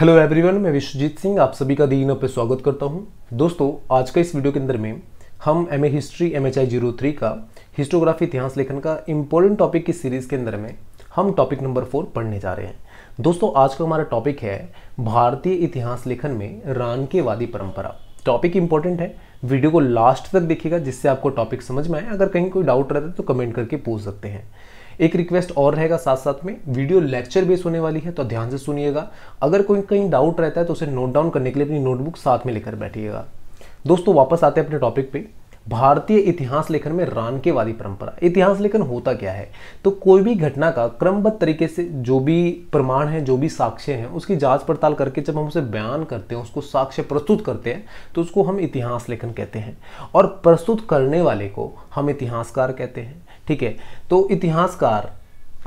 hello everyone मैं विश्वजीत सिंह आप सभी का दीनों पर स्वागत करता हूं दोस्तों आज का इस वीडियो के अंदर में हम M A history M H I zero three का हिस्टोग्राफी इतिहास लेखन का इम्पोर्टेंट टॉपिक की सीरीज़ के अंदर में हम टॉपिक नंबर फोर पढ़ने जा रहे हैं दोस्तों आज का हमारा टॉपिक है भारतीय इतिहास लेखन में रानकेवादी परंपरा टॉपिक इंपॉर्टेंट है वीडियो को लास्ट तक देखिएगा जिससे आपको टॉपिक समझ में आए अगर कहीं कोई डाउट रहता है तो कमेंट करके पूछ सकते हैं एक रिक्वेस्ट और रहेगा साथ साथ में वीडियो लेक्चर बेस होने वाली है तो ध्यान से सुनिएगा अगर कोई कहीं डाउट रहता है तो उसे नोट डाउन करने के लिए अपनी नोटबुक साथ में लेकर बैठिएगा दोस्तों वापस आते हैं अपने टॉपिक पे भारतीय इतिहास लेखन में रानकेवादी परंपरा इतिहास लेखन होता क्या है तो कोई भी घटना का क्रमबद्ध तरीके से जो भी प्रमाण है जो भी साक्ष्य हैं उसकी जांच पड़ताल करके जब हम उसे बयान करते हैं उसको साक्ष्य प्रस्तुत करते हैं तो उसको हम इतिहास लेखन कहते हैं और प्रस्तुत करने वाले को हम इतिहासकार कहते हैं ठीक है तो इतिहासकार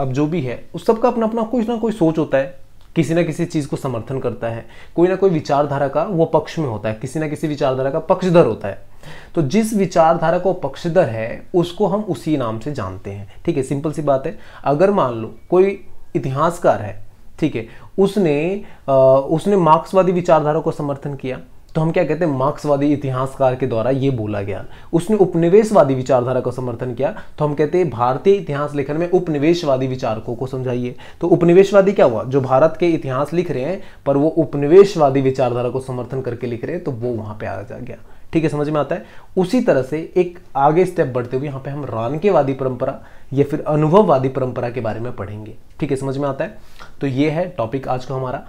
अब जो भी है उस सबका अपना अपना कुछ ना कोई सोच होता है किसी ना किसी चीज़ को समर्थन करता है कोई ना कोई विचारधारा का वो पक्ष में होता है किसी ना किसी विचारधारा का पक्षधर होता है तो जिस विचारधारा को पक्षधर है उसको हम उसी नाम से जानते हैं ठीक है सिंपल सी बात है अगर मान लो कोई इतिहासकार है ठीक है उसने आ, उसने मार्क्सवादी विचारधारा को समर्थन किया तो हम क्या कहते हैं मार्क्सवादी इतिहासकार के द्वारा ये बोला गया उसने उपनिवेशवादी विचारधारा का समर्थन किया तो हम कहते हैं भारतीय इतिहास लेखन में उपनिवेशवादी विचारकों को समझाइए तो उपनिवेशवादी क्या हुआ जो भारत के इतिहास लिख रहे हैं पर वो उपनिवेशवादी विचारधारा को समर्थन करके लिख रहे हैं तो वो वहां पर आ गया ठीक है समझ में आता है उसी तरह से एक आगे स्टेप बढ़ते हुए यहां पे हम रानकेवादी परंपरा या फिर अनुभववादी परंपरा के बारे में पढ़ेंगे ठीक है समझ में आता है तो ये है टॉपिक आज का हमारा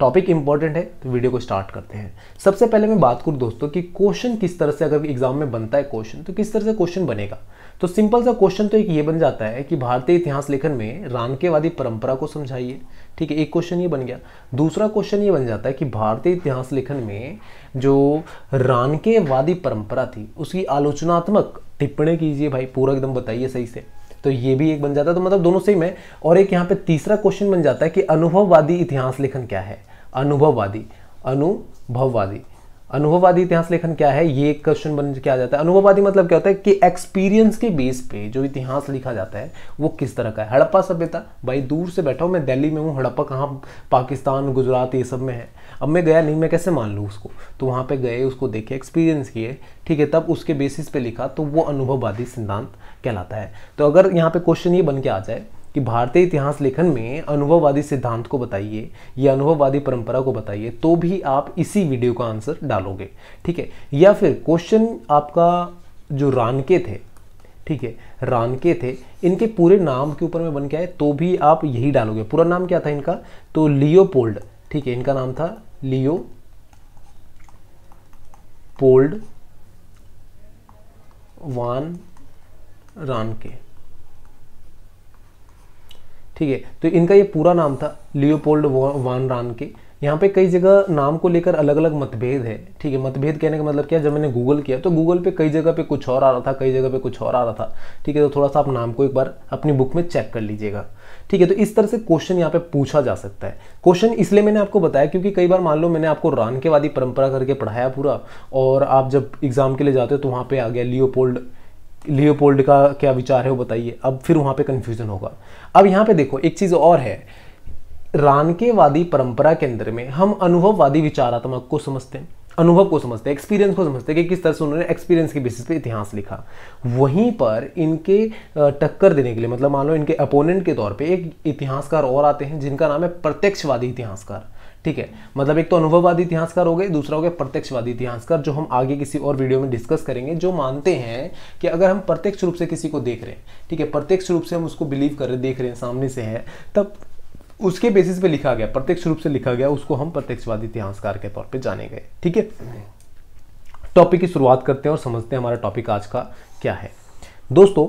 टॉपिक इंपॉर्टेंट है तो वीडियो को स्टार्ट करते हैं सबसे पहले मैं बात करूँ दोस्तों कि क्वेश्चन किस तरह से अगर एग्जाम में बनता है क्वेश्चन तो किस तरह से क्वेश्चन बनेगा तो सिंपल सा क्वेश्चन तो एक ये बन जाता है कि भारतीय इतिहास लेखन में रानकेवादी परंपरा को समझाइए ठीक है एक क्वेश्चन ये बन गया दूसरा क्वेश्चन ये बन जाता है कि भारतीय इतिहास लेखन में जो रानकेवादी परंपरा थी उसकी आलोचनात्मक टिप्पणी कीजिए भाई पूरा एकदम बताइए सही से तो ये भी एक बन जाता है तो मतलब दोनों ही में और एक यहाँ पे तीसरा क्वेश्चन बन जाता है कि अनुभववादी इतिहास लेखन क्या है अनुभववादी अनुभववादी अनुभववादी इतिहास लेखन क्या है ये क्वेश्चन बन के आ जाता है अनुभववादी मतलब क्या होता है कि एक्सपीरियंस के बेस पे जो इतिहास लिखा जाता है वो किस तरह का है हड़प्पा सभ्यता भाई दूर से बैठा हूँ मैं दिल्ली में हूँ हड़प्पा कहाँ पाकिस्तान गुजरात ये सब में है अब मैं गया नहीं मैं कैसे मान लूँ उसको तो वहाँ पर गए उसको देखे एक्सपीरियंस किए ठीक है तब उसके बेसिस पे लिखा तो वो अनुभववादी सिद्धांत कहलाता है तो अगर यहाँ पर क्वेश्चन ये बन के आ जाए कि भारतीय इतिहास लेखन में अनुभववादी सिद्धांत को बताइए या अनुभववादी परंपरा को बताइए तो भी आप इसी वीडियो का आंसर डालोगे ठीक है या फिर क्वेश्चन आपका जो रानके थे ठीक है रानके थे इनके पूरे नाम के ऊपर में बन गया है तो भी आप यही डालोगे पूरा नाम क्या था इनका तो लियोपोल्ड ठीक है इनका नाम था लियो पोल्ड वान रानके ठीक है तो इनका ये पूरा नाम था लियोपोल्ड वान रान के यहाँ पे कई जगह नाम को लेकर अलग अलग मतभेद है ठीक है मतभेद कहने का मतलब क्या जब मैंने गूगल किया तो गूगल पे कई जगह पे कुछ और आ रहा था कई जगह पे कुछ और आ रहा था ठीक है तो थोड़ा सा आप नाम को एक बार अपनी बुक में चेक कर लीजिएगा ठीक है तो इस तरह से क्वेश्चन यहाँ पे पूछा जा सकता है क्वेश्चन इसलिए मैंने आपको बताया क्योंकि कई बार मान लो मैंने आपको रान के वादी परंपरा करके पढ़ाया पूरा और आप जब एग्जाम के लिए जाते हो तो वहाँ पे आ गया लियोपोल्ड लियोपोल्ड का क्या विचार है वो बताइए अब फिर वहाँ पे कन्फ्यूजन होगा अब यहाँ पे देखो एक चीज़ और है रानकेवादी परंपरा के अंदर में हम अनुभववादी विचारात्मक को समझते हैं अनुभव को समझते हैं एक्सपीरियंस को समझते हैं कि किस तरह से उन्होंने एक्सपीरियंस के बेसिस पे इतिहास लिखा वहीं पर इनके टक्कर देने के लिए मतलब मान लो इनके अपोनेंट के तौर पे एक इतिहासकार और आते हैं जिनका नाम है प्रत्यक्षवादी इतिहासकार ठीक है मतलब एक तो अनुभववादी इतिहासकार हो गए दूसरा हो गया प्रत्यक्षवादी इतिहासकार जो हम आगे किसी और वीडियो में डिस्कस करेंगे जो मानते हैं कि अगर हम प्रत्यक्ष रूप से किसी को देख रहे हैं ठीक है प्रत्यक्ष रूप से हम उसको बिलीव कर रहे देख रहे हैं सामने से है तब उसके बेसिस पे लिखा गया प्रत्यक्ष रूप से लिखा गया उसको हम प्रत्यक्षवादी इतिहासकार के तौर पे जाने गए ठीक है टॉपिक की शुरुआत करते हैं और समझते हैं हमारा टॉपिक आज का क्या है दोस्तों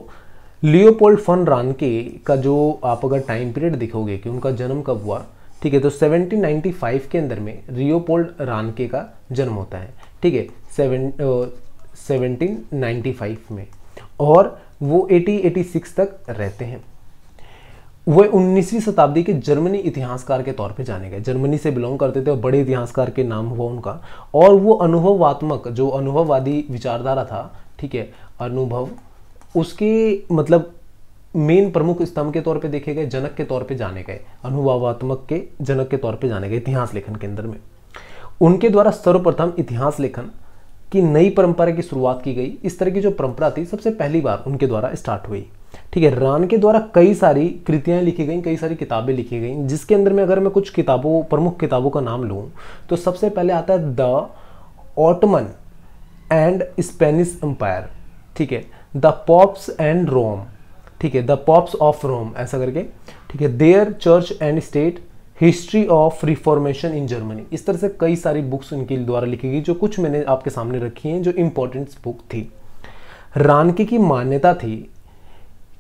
लियोपोल्ड फन रानके का जो आप अगर टाइम पीरियड देखोगे कि उनका जन्म कब हुआ ठीक है तो 1795 के अंदर में रियोपोल्ड रानके का जन्म होता है ठीक है सेवन में और वो 1886 तक रहते हैं वह 19वीं शताब्दी के जर्मनी इतिहासकार के तौर पे जाने गए जर्मनी से बिलोंग करते थे और बड़े इतिहासकार के नाम हुआ उनका और वो अनुभवात्मक जो अनुभववादी विचारधारा था ठीक है अनुभव उसके मतलब मेन प्रमुख स्तंभ के तौर पे देखे गए जनक के तौर पे जाने गए अनुभवात्मक के जनक के तौर पे जाने गए इतिहास लेखन के अंदर में उनके द्वारा सर्वप्रथम इतिहास लेखन की नई परंपरा की शुरुआत की गई इस तरह की जो परंपरा थी सबसे पहली बार उनके द्वारा स्टार्ट हुई ठीक है रान के द्वारा कई सारी कृतियाँ लिखी गई कई सारी किताबें लिखी गई जिसके अंदर में अगर मैं कुछ किताबों प्रमुख किताबों का नाम लूँ तो सबसे पहले आता है the Ottoman and Spanish empire ठीक है द पॉप्स एंड रोम ठीक है द पॉप्स ऑफ रोम ऐसा करके ठीक है their church and state history of reformation in Germany इस तरह से कई सारी बुक्स उनके द्वारा लिखी गई जो कुछ मैंने आपके सामने रखी हैं जो इंपॉर्टेंट बुक थी रानके की मान्यता थी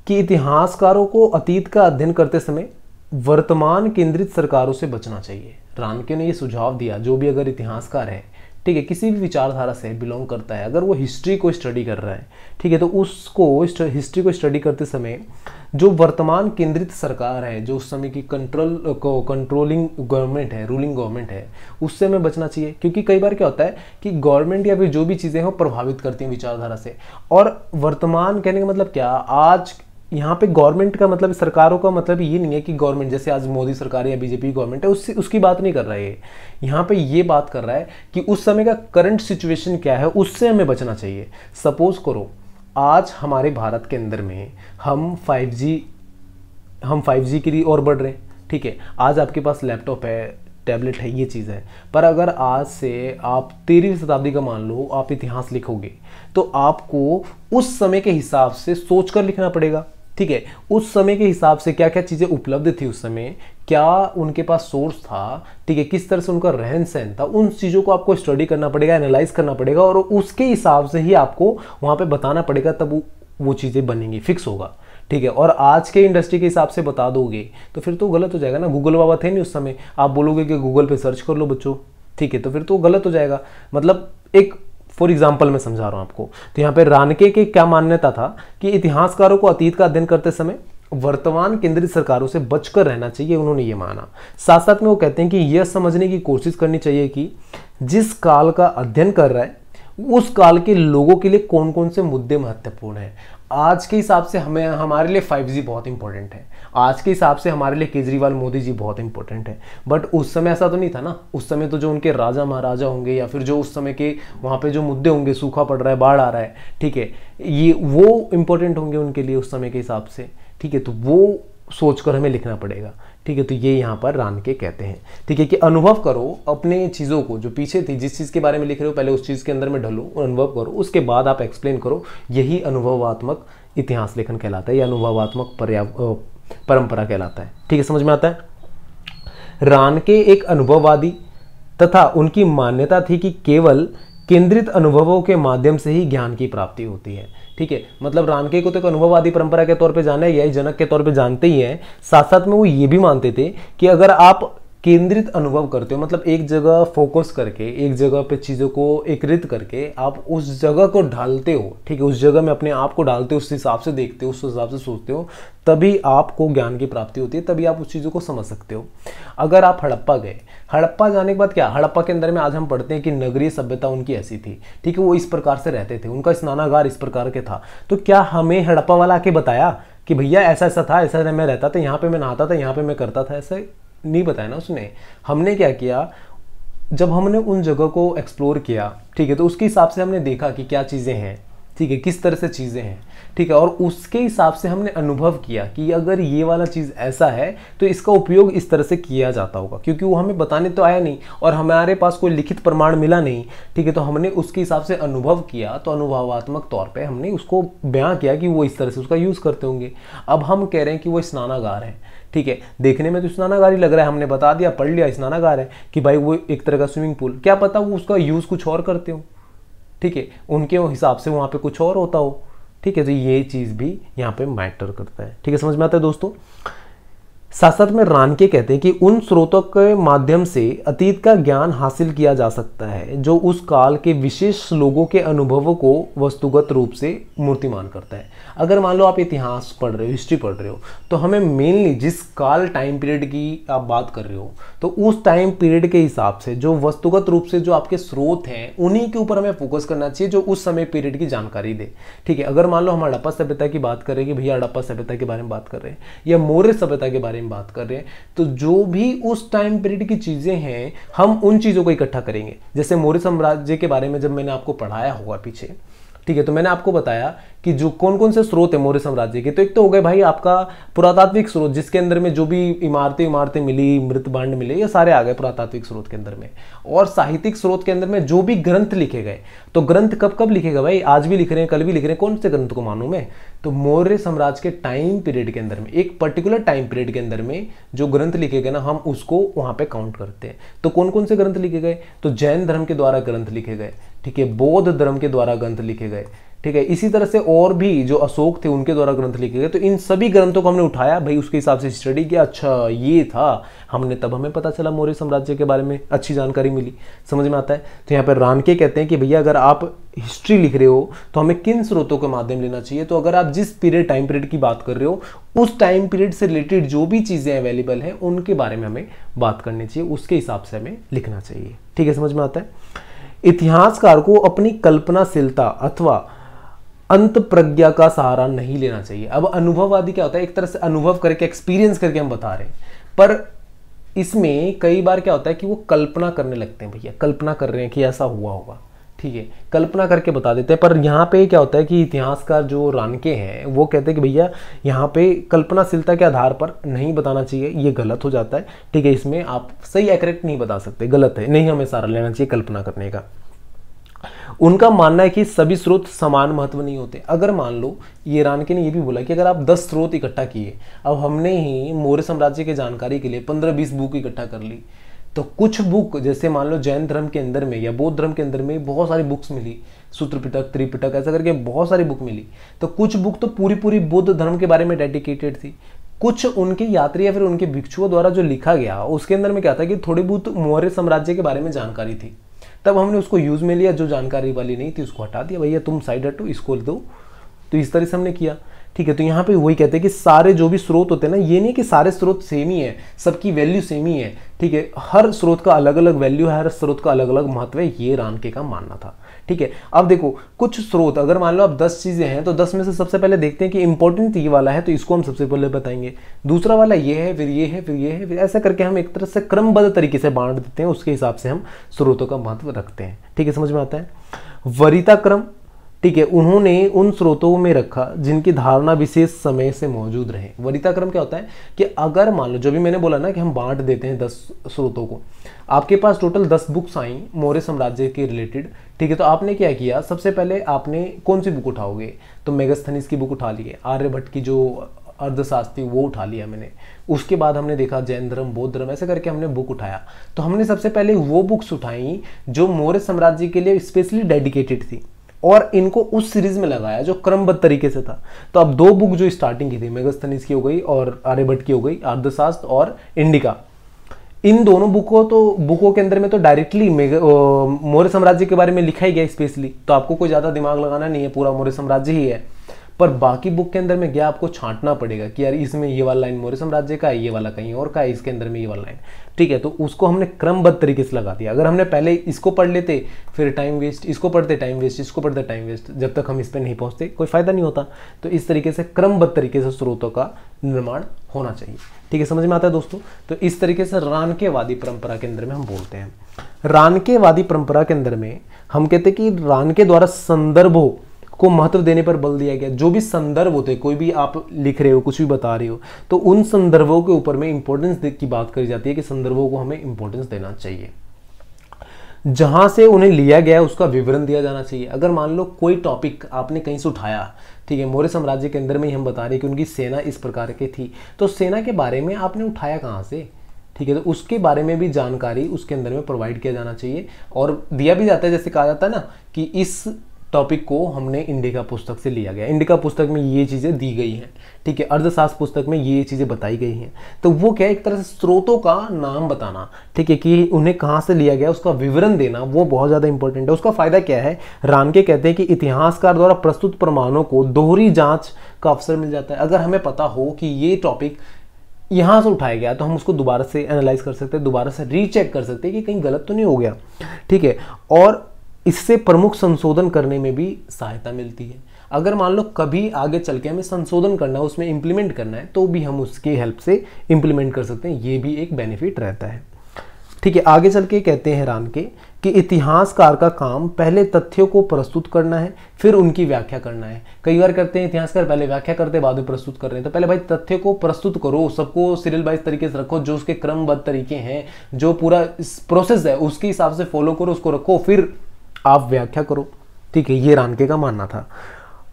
कि इतिहासकारों को अतीत का अध्ययन करते समय वर्तमान केंद्रित सरकारों से बचना चाहिए रानके ने यह सुझाव दिया जो भी अगर इतिहासकार है ठीक है किसी भी विचारधारा से बिलोंग करता है अगर वो हिस्ट्री को स्टडी कर रहा है ठीक है तो उसको हिस्ट्री को स्टडी करते समय जो वर्तमान केंद्रित सरकार है जो उस समय की कंट्रोल को कंट्रोलिंग गवर्नमेंट है रूलिंग गवर्नमेंट है उससे हमें बचना चाहिए क्योंकि कई बार क्या होता है कि गवर्नमेंट या फिर जो भी चीज़ें हैं वो प्रभावित करती हैं विचारधारा से और वर्तमान कहने का मतलब क्या आज यहाँ पे गवर्नमेंट का मतलब सरकारों का मतलब ये नहीं है कि गवर्नमेंट जैसे आज मोदी सरकार या बीजेपी गवर्नमेंट है उससे उसकी बात नहीं कर रहा है यहाँ पे ये बात कर रहा है कि उस समय का करंट सिचुएशन क्या है उससे हमें बचना चाहिए सपोज करो आज हमारे भारत के अंदर में हम 5G हम 5G के लिए और बढ़ रहे हैं ठीक है आज आपके पास लैपटॉप है टैबलेट है ये चीज़ है पर अगर आज से आप तेरहवीं शताब्दी का मान लो आप इतिहास लिखोगे तो आपको उस समय के हिसाब से सोच कर लिखना पड़ेगा ठीक है उस समय के हिसाब से क्या क्या चीज़ें उपलब्ध थी उस समय क्या उनके पास सोर्स था ठीक है किस तरह से उनका रहन सहन था उन चीज़ों को आपको स्टडी करना पड़ेगा एनालाइज करना पड़ेगा और उसके हिसाब से ही आपको वहाँ पर बताना पड़ेगा तब वो चीज़ें बनेंगी फिक्स होगा ठीक है और आज के इंडस्ट्री के हिसाब से बता दोगे तो फिर तो गलत हो जाएगा ना गूगल बाबा थे नहीं उस समय आप बोलोगे कि गूगल पे सर्च कर लो बच्चों ठीक है तो फिर तो गलत हो जाएगा मतलब एक फॉर एग्जाम्पल मैं समझा रहा हूँ आपको तो यहाँ पे रानके की क्या मान्यता था कि इतिहासकारों को अतीत का अध्ययन करते समय वर्तमान केंद्रीय सरकारों से बचकर रहना चाहिए उन्होंने ये माना साथ साथ में वो कहते हैं कि यह समझने की कोशिश करनी चाहिए कि जिस काल का अध्ययन कर रहा है उस काल के लोगों के लिए कौन कौन से मुद्दे महत्वपूर्ण हैं आज के हिसाब से हमें हमारे लिए 5G बहुत इंपॉर्टेंट है आज के हिसाब से हमारे लिए केजरीवाल मोदी जी बहुत इंपॉर्टेंट है बट उस समय ऐसा तो नहीं था ना उस समय तो जो उनके राजा महाराजा होंगे या फिर जो उस समय के वहाँ पे जो मुद्दे होंगे सूखा पड़ रहा है बाढ़ आ रहा है ठीक है ये वो इंपॉर्टेंट होंगे उनके लिए उस समय के हिसाब से ठीक है तो वो सोचकर हमें लिखना पड़ेगा ठीक है तो ये यहाँ पर रान के कहते हैं ठीक है कि अनुभव करो अपने चीज़ों को जो पीछे थी जिस चीज़ के बारे में लिख रहे हो पहले उस चीज़ के अंदर में ढलो अनुभव करो उसके बाद आप एक्सप्लेन करो यही अनुभवात्मक इतिहास लेखन कहलाता है या अनुभवात्मक पर्या परंपरा कहलाता है ठीक है समझ में आता है रान के एक अनुभववादी तथा उनकी मान्यता थी कि केवल केंद्रित अनुभवों के माध्यम से ही ज्ञान की प्राप्ति होती है ठीक है मतलब रानके को तो एक अनुभववादी परंपरा के तौर पे जाना गया जनक के तौर पे जानते ही हैं साथ साथ में वो ये भी मानते थे कि अगर आप केंद्रित अनुभव करते हो मतलब एक जगह फोकस करके एक जगह पे चीज़ों को एकत्रित करके आप उस जगह को ढालते हो ठीक है उस जगह में अपने आप को डालते हो उस हिसाब से देखते हो उस हिसाब से सोचते हो तभी आपको ज्ञान की प्राप्ति होती है तभी आप उस चीज़ों को समझ सकते हो अगर आप हड़प्पा गए हड़प्पा जाने के बाद क्या हड़प्पा के अंदर में आज हम पढ़ते हैं कि नगरीय सभ्यता उनकी ऐसी थी ठीक है वो इस प्रकार से रहते थे उनका स्नानागार इस प्रकार के था तो क्या हमें हड़प्पा वाला आके बताया कि भैया ऐसा ऐसा था ऐसा मैं रहता था यहाँ पे मैं नहाता था यहाँ पे मैं करता था ऐसे नहीं बताया ना उसने हमने क्या किया जब हमने उन जगह को एक्सप्लोर किया ठीक है तो उसके हिसाब से हमने देखा कि क्या चीज़ें हैं ठीक है किस तरह से चीज़ें हैं ठीक है और उसके हिसाब से हमने अनुभव किया कि अगर ये वाला चीज़ ऐसा है तो इसका उपयोग इस तरह से किया जाता होगा क्योंकि वो हमें बताने तो आया नहीं और हमारे पास कोई लिखित प्रमाण मिला नहीं ठीक है तो हमने उसके हिसाब से अनुभव किया तो अनुभवात्मक तौर पर हमने उसको बयां किया कि वो इस तरह से उसका यूज़ करते होंगे अब हम कह रहे हैं कि वो स्नानागार हैं ठीक है देखने में तो स्नानागार ही लग रहा है हमने बता दिया पढ़ लिया स्नानागार है कि भाई वो एक तरह का स्विमिंग पूल क्या पता वो उसका यूज़ कुछ और करते हो ठीक है उनके हिसाब से वहाँ पर कुछ और होता हो ठीक है तो ये चीज़ भी यहाँ पर मैटर करता है ठीक है समझ में आता है दोस्तों साथ साथ में रान के कहते हैं कि उन स्रोतों के माध्यम से अतीत का ज्ञान हासिल किया जा सकता है जो उस काल के विशेष लोगों के अनुभवों को वस्तुगत रूप से मूर्तिमान करता है अगर मान लो आप इतिहास पढ़ रहे हो हिस्ट्री पढ़ रहे हो तो हमें मेनली जिस काल टाइम पीरियड की आप बात कर रहे हो तो उस टाइम पीरियड के हिसाब से जो वस्तुगत रूप से जो आपके स्रोत हैं उन्हीं के ऊपर हमें फोकस करना चाहिए जो उस समय पीरियड की जानकारी दे ठीक है अगर मान लो हम हड़प्पा सभ्यता की बात करें कि भैया हड़प्पा सभ्यता के बारे में बात कर रहे हैं या मौर्य सभ्यता के बारे में में बात कर रहे हैं तो जो भी उस टाइम पीरियड की चीज़ें हैं हम उन चीज़ों को इकट्ठा करेंगे जैसे मौर्य साम्राज्य के बारे में जब मैंने आपको पढ़ाया होगा पीछे ठीक है तो मैंने आपको बताया कि जो कौन कौन से स्रोत है मौर्य साम्राज्य के तो एक तो हो गए भाई आपका पुरातात्विक स्रोत जिसके अंदर में जो भी इमारतें इमारतें मिली मृत बांड मिले ये सारे आ गए पुरातात्विक स्रोत के अंदर में और साहित्यिक स्रोत के अंदर में जो भी ग्रंथ लिखे गए तो ग्रंथ कब कब लिखेगा भाई आज भी लिख रहे हैं कल भी लिख रहे हैं कौन से ग्रंथ को मानू मैं तो मौर्य साम्राज्य के टाइम पीरियड के अंदर में एक पर्टिकुलर टाइम पीरियड के अंदर में जो ग्रंथ लिखे गए ना हम उसको वहाँ पर काउंट करते हैं तो कौन कौन से ग्रंथ लिखे गए तो जैन धर्म के द्वारा ग्रंथ लिखे गए ठीक है बौद्ध धर्म के द्वारा ग्रंथ लिखे गए ठीक है इसी तरह से और भी जो अशोक थे उनके द्वारा ग्रंथ लिखे गए तो इन सभी ग्रंथों को हमने उठाया भाई उसके हिसाब से स्टडी किया अच्छा ये था हमने तब हमें पता चला मौर्य साम्राज्य के बारे में अच्छी जानकारी मिली समझ में आता है तो यहाँ पर रानके कहते हैं कि भैया अगर आप हिस्ट्री लिख रहे हो तो हमें किन स्रोतों के माध्यम लेना चाहिए तो अगर आप जिस पीरियड टाइम पीरियड की बात कर रहे हो उस टाइम पीरियड से रिलेटेड जो भी चीज़ें अवेलेबल हैं उनके बारे में हमें बात करनी चाहिए उसके हिसाब से हमें लिखना चाहिए ठीक है समझ में आता है इतिहासकार को अपनी कल्पनाशीलता अथवा अंत प्रज्ञा का सहारा नहीं लेना चाहिए अब अनुभववादी क्या होता है एक तरह से अनुभव करके एक्सपीरियंस करके हम बता रहे हैं पर इसमें कई बार क्या होता है कि वो कल्पना करने लगते हैं भैया कल्पना कर रहे हैं कि ऐसा हुआ होगा ठीक है कल्पना करके बता देते हैं पर यहाँ पे क्या होता है कि इतिहासकार जो रानके हैं वो कहते हैं कि भैया यहाँ पे कल्पनाशीलता के आधार पर नहीं बताना चाहिए ये गलत हो जाता है ठीक है इसमें आप सही एक्यूरेट नहीं बता सकते गलत है नहीं हमें सारा लेना चाहिए कल्पना करने का उनका मानना है कि सभी स्रोत समान महत्व नहीं होते अगर मान लो ये रानके ने ये भी बोला कि अगर आप 10 स्रोत इकट्ठा किए अब हमने ही मौर्य साम्राज्य के जानकारी के लिए 15-20 बुक इकट्ठा कर ली तो कुछ बुक जैसे मान लो जैन धर्म के अंदर में या बौद्ध धर्म के अंदर में बहुत सारी बुक्स मिली सूत्रपिटक त्रिपिटक ऐसा करके बहुत सारी बुक मिली तो कुछ बुक तो पूरी पूरी बौद्ध धर्म के बारे में डेडिकेटेड थी कुछ उनके यात्री या फिर उनके भिक्षुओं द्वारा जो लिखा गया उसके अंदर में क्या था कि थोड़ी बहुत मौर्य साम्राज्य के बारे में जानकारी थी तब हमने उसको यूज़ में लिया जो जानकारी वाली नहीं थी उसको हटा दिया भैया तुम साइड हटो इसको दो तो इस तरह से हमने किया ठीक है तो यहाँ पे वही कहते हैं कि सारे जो भी स्रोत होते हैं ना ये नहीं कि सारे स्रोत सेम ही है सबकी वैल्यू सेम ही है ठीक है हर स्रोत का अलग अलग वैल्यू है हर स्रोत का अलग अलग महत्व है ये रानके का मानना था ठीक है अब देखो कुछ स्रोत अगर मान लो आप दस चीज़ें हैं तो दस में से सबसे पहले देखते हैं कि इंपॉर्टेंट ये वाला है तो इसको हम सबसे पहले बताएंगे दूसरा वाला ये है फिर ये है फिर ये है फिर ऐसा करके हम एक तरह से क्रमबद्ध तरीके से बांट देते हैं उसके हिसाब से हम स्रोतों का महत्व रखते हैं ठीक है समझ में आता है वरिता क्रम ठीक है उन्होंने उन स्रोतों में रखा जिनकी धारणा विशेष समय से मौजूद रहे वरीता क्रम क्या होता है कि अगर मान लो जो भी मैंने बोला ना कि हम बांट देते हैं दस स्रोतों को आपके पास टोटल दस बुक्स आई मौर्य साम्राज्य के रिलेटेड ठीक है तो आपने क्या किया सबसे पहले आपने कौन सी बुक उठाओगे तो मेगस्थनीस की बुक उठा ली है आर्यभट्ट की जो अर्धशास्त्री वो उठा लिया मैंने उसके बाद हमने देखा जैन धर्म बौद्ध धर्म ऐसे करके हमने बुक उठाया तो हमने सबसे पहले वो बुक्स उठाई जो मौर्य साम्राज्य के लिए स्पेशली डेडिकेटेड थी और इनको उस सीरीज में लगाया जो क्रमबद्ध तरीके से था तो अब दो बुक जो स्टार्टिंग की थी मेगस्थनीस की हो गई और आर्यभट्ट की हो गई अर्धशास्त्र और इंडिका इन दोनों बुकों तो बुकों के अंदर में तो डायरेक्टली मौर्य साम्राज्य के बारे में लिखा ही गया स्पेशली तो आपको कोई ज़्यादा दिमाग लगाना नहीं है पूरा मौर्य साम्राज्य ही है पर बाकी बुक के अंदर में गया आपको छांटना पड़ेगा कि यार इसमें ये वाला लाइन मौर्य साम्राज्य का है ये वाला कहीं और का है इसके अंदर में ये वाला लाइन ठीक है तो उसको हमने क्रमबद्ध तरीके से लगा दिया अगर हमने पहले इसको पढ़ लेते फिर टाइम वेस्ट इसको पढ़ते टाइम वेस्ट इसको पढ़ते टाइम वेस्ट जब तक हम इस पर नहीं पहुँचते कोई फ़ायदा नहीं होता तो इस तरीके से क्रमबद्ध तरीके से स्रोतों का निर्माण होना चाहिए ठीक है समझ में आता है दोस्तों तो इस तरीके से रानकेवादी परंपरा के अंदर में हम बोलते हैं रानकेवादी परंपरा के अंदर में हम कहते हैं कि रानके द्वारा संदर्भों को महत्व देने पर बल दिया गया जो भी संदर्भ होते कोई भी आप लिख रहे हो कुछ भी बता रहे हो तो उन संदर्भों के ऊपर में इंपॉर्टेंस की बात करी जाती है कि संदर्भों को हमें इंपॉर्टेंस देना चाहिए जहां से उन्हें लिया गया उसका विवरण दिया जाना चाहिए अगर मान लो कोई टॉपिक आपने कहीं से उठाया ठीक है मौर्य साम्राज्य के अंदर में ही हम बता रहे हैं कि उनकी सेना इस प्रकार की थी तो सेना के बारे में आपने उठाया कहाँ से ठीक है तो उसके बारे में भी जानकारी उसके अंदर में प्रोवाइड किया जाना चाहिए और दिया भी जाता है जैसे कहा जाता है ना कि इस टॉपिक को हमने इंडिका पुस्तक से लिया गया इंडिका पुस्तक में ये चीज़ें दी गई हैं ठीक है अर्धशास्त्र पुस्तक में ये चीज़ें बताई गई हैं तो वो क्या है एक तरह से स्रोतों का नाम बताना ठीक है कि उन्हें कहाँ से लिया गया उसका विवरण देना वो बहुत ज़्यादा इंपॉर्टेंट है उसका फ़ायदा क्या है के कहते हैं कि इतिहासकार द्वारा प्रस्तुत प्रमाणों को दोहरी जाँच का अवसर मिल जाता है अगर हमें पता हो कि ये टॉपिक यहाँ से उठाया गया तो हम उसको दोबारा से एनालाइज कर सकते हैं दोबारा से रीचेक कर सकते हैं कि कहीं गलत तो नहीं हो गया ठीक है और इससे प्रमुख संशोधन करने में भी सहायता मिलती है अगर मान लो कभी आगे चल के हमें संशोधन करना है उसमें इंप्लीमेंट करना है तो भी हम उसके हेल्प से इम्प्लीमेंट कर सकते हैं ये भी एक बेनिफिट रहता है ठीक है आगे चल के कहते हैं रान के कि इतिहासकार का काम पहले तथ्यों को प्रस्तुत करना है फिर उनकी व्याख्या करना है कई बार करते हैं इतिहासकार पहले व्याख्या करते हैं बाद में प्रस्तुत कर रहे हैं तो पहले भाई तथ्य को प्रस्तुत करो सबको सीरियल वाइज तरीके से रखो जो उसके क्रमबद्ध तरीके हैं जो पूरा प्रोसेस है उसके हिसाब से फॉलो करो उसको रखो फिर आप व्याख्या करो ठीक है ये रानके का मानना था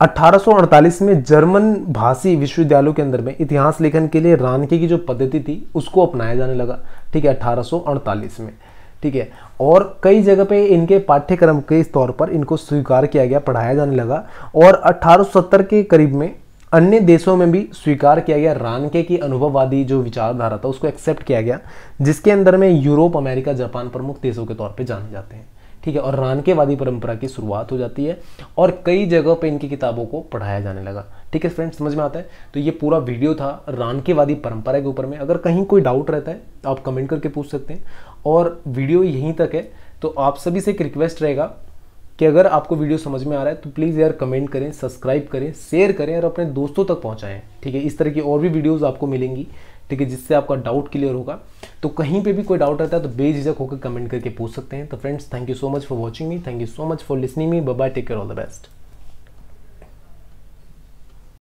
1848 में जर्मन भाषी विश्वविद्यालयों के अंदर में इतिहास लेखन के लिए रानके की जो पद्धति थी उसको अपनाया जाने लगा ठीक है 1848 में ठीक है और कई जगह पे इनके पाठ्यक्रम के तौर पर इनको स्वीकार किया गया पढ़ाया जाने लगा और 1870 के करीब में अन्य देशों में भी स्वीकार किया गया रानके की अनुभववादी जो विचारधारा था उसको एक्सेप्ट किया गया जिसके अंदर में यूरोप अमेरिका जापान प्रमुख देशों के तौर पर जाने जाते हैं ठीक है और रानकेवादी परंपरा की शुरुआत हो जाती है और कई जगह पे इनकी किताबों को पढ़ाया जाने लगा ठीक है फ्रेंड्स समझ में आता है तो ये पूरा वीडियो था रानकेवादी परंपरा के ऊपर में अगर कहीं कोई डाउट रहता है तो आप कमेंट करके पूछ सकते हैं और वीडियो यहीं तक है तो आप सभी से एक रिक्वेस्ट रहेगा कि अगर आपको वीडियो समझ में आ रहा है तो प्लीज़ यार कमेंट करें सब्सक्राइब करें शेयर करें और अपने दोस्तों तक पहुँचाएँ ठीक है इस तरह की और भी वीडियोज़ आपको मिलेंगी ठीक है जिससे आपका डाउट क्लियर होगा तो कहीं पे भी कोई डाउट रहता है तो बेझिझक होकर कमेंट करके पूछ सकते हैं तो friends thank you so much for watching me thank you so much for listening me bye take care all the best